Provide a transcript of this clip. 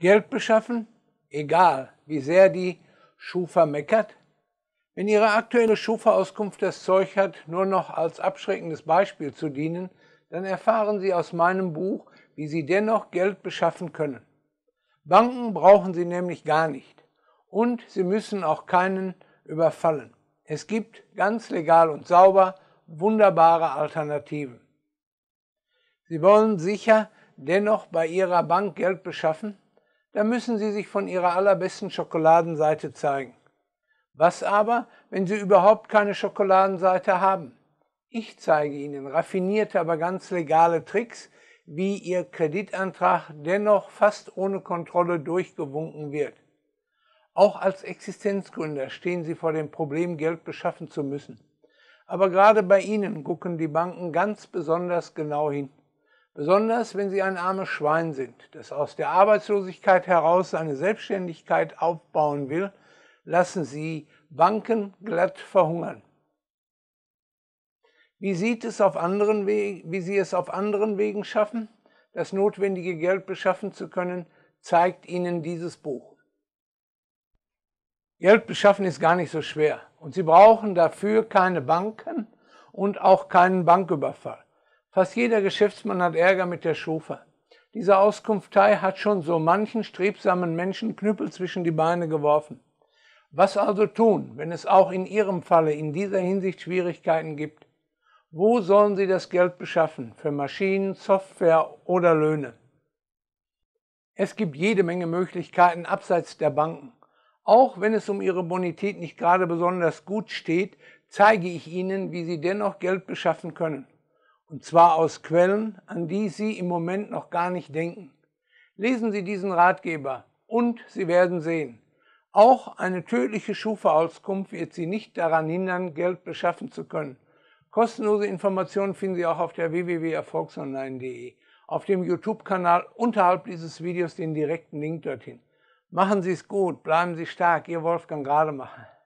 Geld beschaffen, egal wie sehr die Schufa meckert? Wenn Ihre aktuelle Schufa-Auskunft das Zeug hat, nur noch als abschreckendes Beispiel zu dienen, dann erfahren Sie aus meinem Buch, wie Sie dennoch Geld beschaffen können. Banken brauchen Sie nämlich gar nicht. Und Sie müssen auch keinen überfallen. Es gibt ganz legal und sauber wunderbare Alternativen. Sie wollen sicher dennoch bei Ihrer Bank Geld beschaffen? da müssen Sie sich von Ihrer allerbesten Schokoladenseite zeigen. Was aber, wenn Sie überhaupt keine Schokoladenseite haben? Ich zeige Ihnen raffinierte, aber ganz legale Tricks, wie Ihr Kreditantrag dennoch fast ohne Kontrolle durchgewunken wird. Auch als Existenzgründer stehen Sie vor dem Problem, Geld beschaffen zu müssen. Aber gerade bei Ihnen gucken die Banken ganz besonders genau hin besonders wenn sie ein armes Schwein sind, das aus der Arbeitslosigkeit heraus seine Selbstständigkeit aufbauen will, lassen sie Banken glatt verhungern. Wie, sieht es auf anderen wie sie es auf anderen Wegen schaffen, das notwendige Geld beschaffen zu können, zeigt ihnen dieses Buch. Geld beschaffen ist gar nicht so schwer und sie brauchen dafür keine Banken und auch keinen Banküberfall. Fast jeder Geschäftsmann hat Ärger mit der Schufa. Diese Auskunftei hat schon so manchen strebsamen Menschen Knüppel zwischen die Beine geworfen. Was also tun, wenn es auch in Ihrem Falle in dieser Hinsicht Schwierigkeiten gibt? Wo sollen Sie das Geld beschaffen? Für Maschinen, Software oder Löhne? Es gibt jede Menge Möglichkeiten abseits der Banken. Auch wenn es um Ihre Bonität nicht gerade besonders gut steht, zeige ich Ihnen, wie Sie dennoch Geld beschaffen können und zwar aus Quellen, an die Sie im Moment noch gar nicht denken. Lesen Sie diesen Ratgeber und Sie werden sehen. Auch eine tödliche Schufa-Auskunft wird Sie nicht daran hindern, Geld beschaffen zu können. Kostenlose Informationen finden Sie auch auf der www.erfolgsonline.de, auf dem YouTube-Kanal unterhalb dieses Videos den direkten Link dorthin. Machen Sie es gut, bleiben Sie stark, Ihr Wolfgang Rademacher.